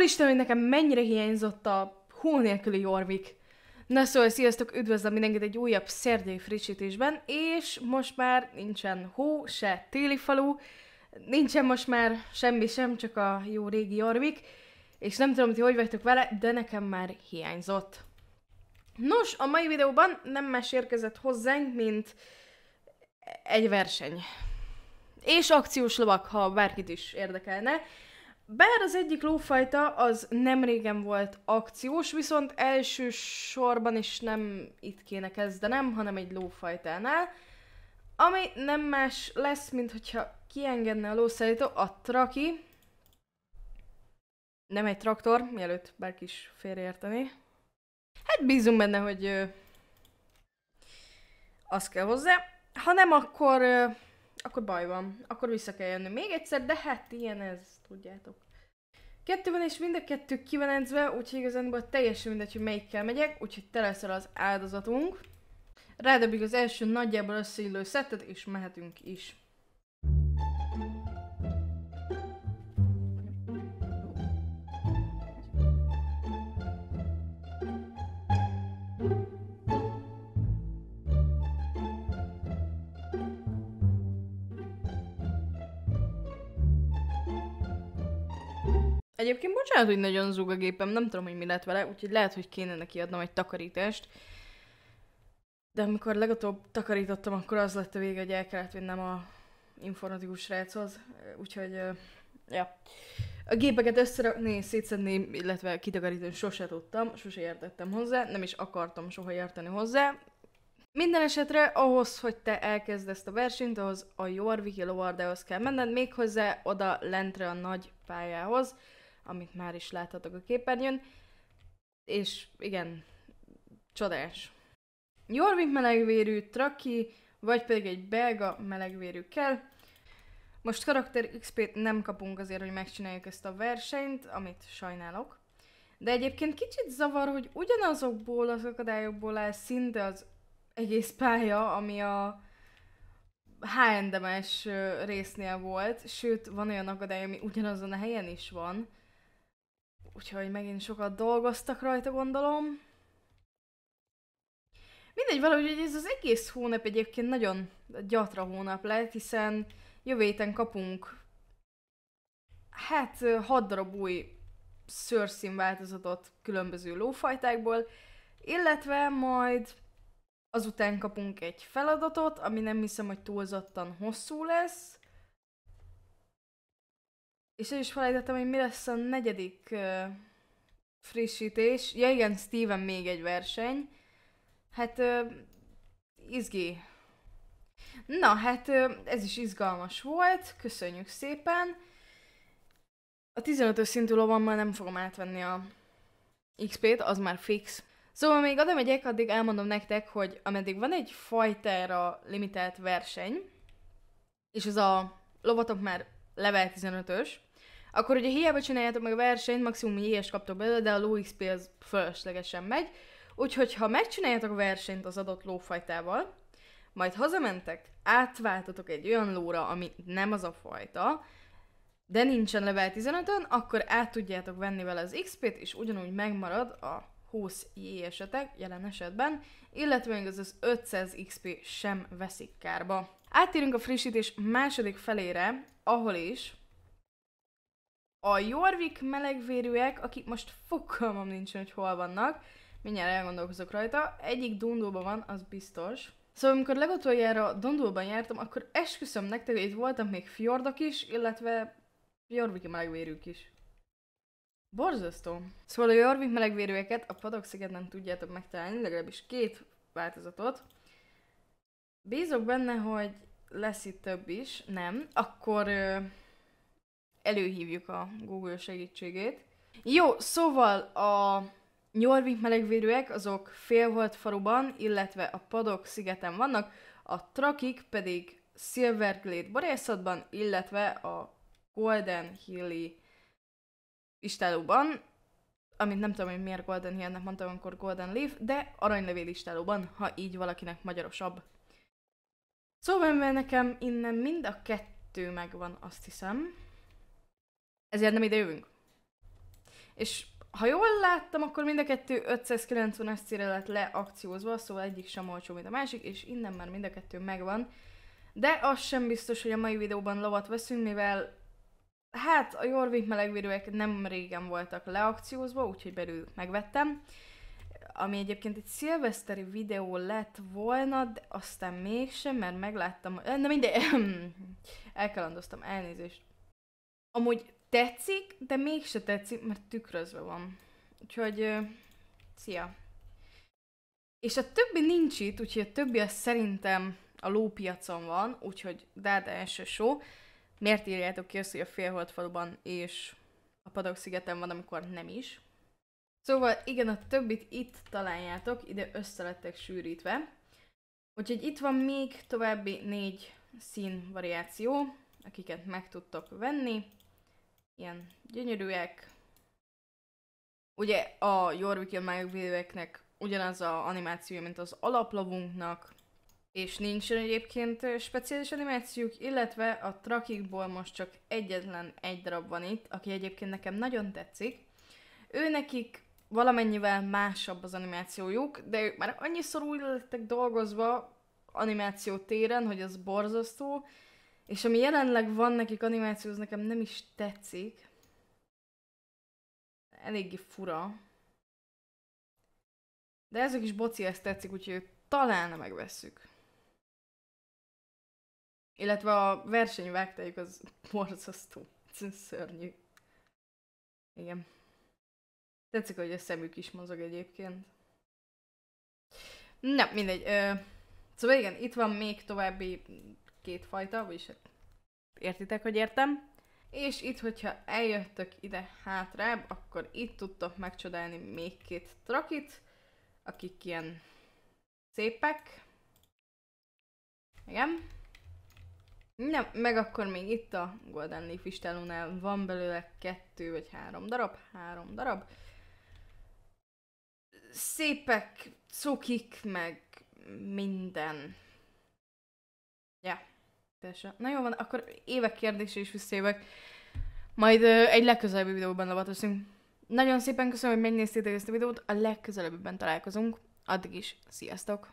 Úristen, hogy nekem mennyire hiányzott a hó nélküli Jorvik. Na szóval, sziasztok, üdvözlöm mindenkit egy újabb szerdai frissítésben, és most már nincsen hó, se téli falu, nincsen most már semmi sem, csak a jó régi Jorvik, és nem tudom, hogy hogy vagytok vele, de nekem már hiányzott. Nos, a mai videóban nem más érkezett hozzánk, mint egy verseny. És akciós lovak, ha bárkit is érdekelne. Bár az egyik lófajta az nem régen volt akciós, viszont elsősorban is nem itt kéne kezdenem, hanem egy lófajtánál, ami nem más lesz, mint hogyha kiengedne a lószállító a traki, nem egy traktor, mielőtt bárki is félreérteni. Hát bízunk benne, hogy ö, az kell hozzá. Ha nem, akkor, ö, akkor baj van. Akkor vissza kell jönni még egyszer, de hát ilyen ez, tudjátok. Kettő van, és mind a kettő kivencve, úgyhogy igazán teljesen mindegy, hogy melyikkel megyek, úgyhogy te leszel az áldozatunk. Rádobjuk az első nagyjából összeillő szettet, és mehetünk is. Egyébként bocsánat, hogy nagyon zúg a gépem, nem tudom, hogy mi lett vele, úgyhogy lehet, hogy kéne neki adnom egy takarítást. De amikor legutóbb takarítottam, akkor az lett a vége, hogy el kellett vinnem a informatikus ráchoz. úgyhogy, ja. A gépeket összerakni, szétszedni, illetve kitakarítani sose tudtam, sose értettem hozzá, nem is akartam soha érteni hozzá. Minden esetre ahhoz, hogy te elkezd ezt a versenyt, ahhoz a Jorviki Lovardához kell menned, méghozzá oda lentre a nagy pályához, amit már is láthatok a képernyőn. És igen, csodás. Jorvik melegvérű, Traki, vagy pedig egy belga melegvérű kell. Most karakter XP-t nem kapunk azért, hogy megcsináljuk ezt a versenyt, amit sajnálok. De egyébként kicsit zavar, hogy ugyanazokból az akadályokból áll szinte az egész pálya, ami a H&M-es résznél volt, sőt, van olyan akadály, ami ugyanazon a helyen is van. Úgyhogy megint sokat dolgoztak rajta, gondolom. Mindegy, valahogy ez az egész hónap egyébként nagyon gyatra hónap lett, hiszen jövő héten kapunk hát hat darab új szőrszín változatot különböző lófajtákból, illetve majd azután kapunk egy feladatot, ami nem hiszem, hogy túlzottan hosszú lesz, és ez is felejtettem, hogy mi lesz a negyedik uh, frissítés. Ja igen, Steven még egy verseny. Hát uh, izgi. Na, hát uh, ez is izgalmas volt, köszönjük szépen. A 15-ös szintű lovammal nem fogom átvenni a XP-t, az már fix. Szóval még oda megyek, addig elmondom nektek, hogy ameddig van egy fajtára limitált verseny, és az a lovatok már level 15-ös, akkor ugye hiába csináljátok meg a versenyt, maximum ilyes kaptok belőle, de a XP az fölöslegesen megy. Úgyhogy ha megcsináljátok a versenyt az adott lófajtával, majd hazamentek, átváltatok egy olyan lóra, ami nem az a fajta, de nincsen level 15-ön, akkor át tudjátok venni vele az XP-t, és ugyanúgy megmarad a 20 J esetek jelen esetben, illetve még az az 500 XP sem veszik kárba. Áttérünk a frissítés második felére, ahol is a Jorvik melegvérűek, akik most fogalmam nincsen, hogy hol vannak, mindjárt elgondolkozok rajta, egyik Dundóban van, az biztos. Szóval amikor legutoljára Dundóban jártam, akkor esküszöm nektek, hogy itt voltak még fjordok is, illetve Jorviki melegvérűk is. Borzasztó. Szóval a Jorvik melegvérőeket a padoksziget nem tudjátok megtalálni, legalábbis két változatot. Bízok benne, hogy lesz itt több is, nem, akkor előhívjuk a Google segítségét. Jó, szóval a Nyolvik melegvérűek azok félholt faruban, illetve a Padok szigeten vannak, a trakik pedig Silverglade borászatban, illetve a Golden Hilli istálóban, amit nem tudom, hogy miért Golden hill mondtam, amikor Golden Leaf, de aranylevél istálóban, ha így valakinek magyarosabb. Szóval, mert nekem innen mind a kettő megvan, azt hiszem ezért nem ide jövünk. És ha jól láttam, akkor mind a kettő 590 sc re lett leakciózva, szóval egyik sem olcsó, mint a másik, és innen már mind a kettő megvan. De az sem biztos, hogy a mai videóban lovat veszünk, mivel hát a Jorvik melegvérőek nem régen voltak leakciózva, úgyhogy belül megvettem. Ami egyébként egy szilveszteri videó lett volna, de aztán mégsem, mert megláttam... Na mindegy, elkalandoztam, elnézést. Amúgy tetszik, de mégse tetszik, mert tükrözve van. Úgyhogy, uh, szia! És a többi nincs itt, úgyhogy a többi az szerintem a lópiacon van, úgyhogy Dáda első só. Miért írjátok ki azt, hogy a félhold faluban és a Padok szigeten van, amikor nem is? Szóval igen, a többit itt találjátok, ide össze lettek sűrítve. Úgyhogy itt van még további négy szín variáció, akiket meg tudtok venni ilyen gyönyörűek. Ugye a Jorvik májogvédőeknek ugyanaz a animációja, mint az alaplavunknak, és nincsen egyébként speciális animációk, illetve a trakikból most csak egyetlen egy darab van itt, aki egyébként nekem nagyon tetszik. Ő nekik valamennyivel másabb az animációjuk, de ők már annyiszor úgy lettek dolgozva animáció téren, hogy az borzasztó, és ami jelenleg van nekik animáció, az nekem nem is tetszik. Eléggé fura. De ez a kis boci ezt tetszik, úgyhogy talán megvesszük. Illetve a vágtájuk az borzasztó. Ez szörnyű. Igen. Tetszik, hogy a szemük is mozog egyébként. Na, mindegy. szóval igen, itt van még további két fajta, vagyis hát értitek, hogy értem. És itt, hogyha eljöttök ide hátrább, akkor itt tudtok megcsodálni még két trakit, akik ilyen szépek. Igen. Nem, meg akkor még itt a Golden Leaf istálónál van belőle kettő vagy három darab, három darab. Szépek, cukik, meg minden. Ja. Yeah. Teljesen. Na jó van, akkor évek kérdése is visszajövök. Majd ö, egy legközelebbi videóban lavatoszunk. Nagyon szépen köszönöm, hogy megnéztétek ezt a videót, a legközelebbiben találkozunk. Addig is, sziasztok!